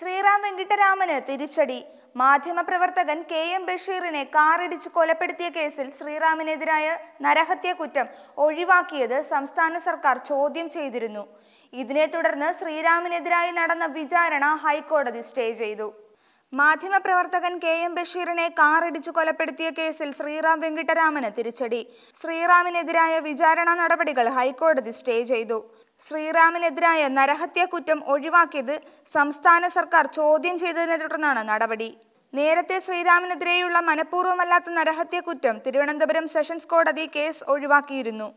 ശ്രീറാം വെങ്കിട്ടരാമന് തിരിച്ചടി മാധ്യമപ്രവർത്തകൻ K M ബഷീറിനെ കാറിടിച്ച് കൊലപ്പെടുത്തിയ കേസിൽ ശ്രീറാമിനെതിരായ നരഹത്യ കുറ്റം ഒഴിവാക്കിയത് സംസ്ഥാന സർക്കാർ ചോദ്യം ചെയ്തിരുന്നു ഇതിനെ തുടർന്ന് ശ്രീറാമിനെതിരായി നടന്ന വിചാരണ ഹൈക്കോടതി സ്റ്റേ ചെയ്തു മാധ്യമപ്രവർത്തകൻ കെ എം ബഷീറിനെ കാറിടിച്ചു കൊലപ്പെടുത്തിയ കേസിൽ ശ്രീറാം വെങ്കിട്ടരാമന് തിരിച്ചടി ശ്രീറാമിനെതിരായ വിചാരണ നടപടികൾ ഹൈക്കോടതി സ്റ്റേ ചെയ്തു ശ്രീറാമിനെതിരായ നരഹത്യ കുറ്റം ഒഴിവാക്കിയത് സംസ്ഥാന സർക്കാർ ചോദ്യം ചെയ്തതിനെ തുടർന്നാണ് നടപടി നേരത്തെ ശ്രീരാമിനെതിരെയുള്ള മനഃപൂർവ്വമല്ലാത്ത നരഹത്യ കുറ്റം തിരുവനന്തപുരം സെഷൻസ് കോടതി കേസ് ഒഴിവാക്കിയിരുന്നു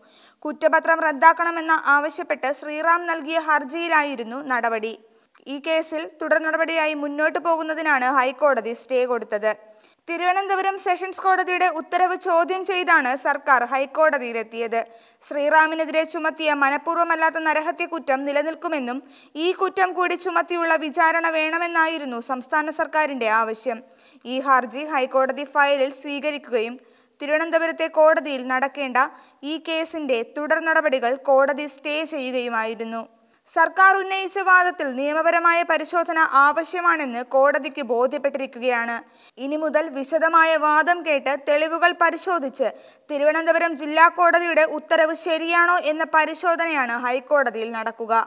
കുറ്റപത്രം റദ്ദാക്കണമെന്ന് ആവശ്യപ്പെട്ട് ശ്രീറാം നൽകിയ ഹർജിയിലായിരുന്നു നടപടി ഈ കേസിൽ തുടർ നടപടിയായി മുന്നോട്ടു പോകുന്നതിനാണ് ഹൈക്കോടതി സ്റ്റേ കൊടുത്തത് തിരുവനന്തപുരം സെഷൻസ് കോടതിയുടെ ഉത്തരവ് ചോദ്യം ചെയ്താണ് സർക്കാർ ഹൈക്കോടതിയിലെത്തിയത് ശ്രീറാമിനെതിരെ ചുമത്തിയ മനഃപൂർവ്വമല്ലാത്ത നരഹത്യ കുറ്റം നിലനിൽക്കുമെന്നും ഈ കുറ്റം കൂടി ചുമത്തിയുള്ള വിചാരണ വേണമെന്നായിരുന്നു സംസ്ഥാന സർക്കാരിന്റെ ആവശ്യം ഈ ഹർജി ഹൈക്കോടതി ഫയലിൽ സ്വീകരിക്കുകയും തിരുവനന്തപുരത്തെ കോടതിയിൽ നടക്കേണ്ട ഈ കേസിന്റെ തുടർ നടപടികൾ കോടതി സ്റ്റേ ചെയ്യുകയുമായിരുന്നു സർക്കാർ ഉന്നയിച്ച വാദത്തിൽ നിയമപരമായ പരിശോധന ആവശ്യമാണെന്ന് കോടതിക്ക് ബോധ്യപ്പെട്ടിരിക്കുകയാണ് ഇനി മുതൽ വിശദമായ വാദം കേട്ട് തെളിവുകൾ പരിശോധിച്ച് തിരുവനന്തപുരം ജില്ലാ കോടതിയുടെ ഉത്തരവ് ശരിയാണോ എന്ന പരിശോധനയാണ് ഹൈക്കോടതിയിൽ നടക്കുക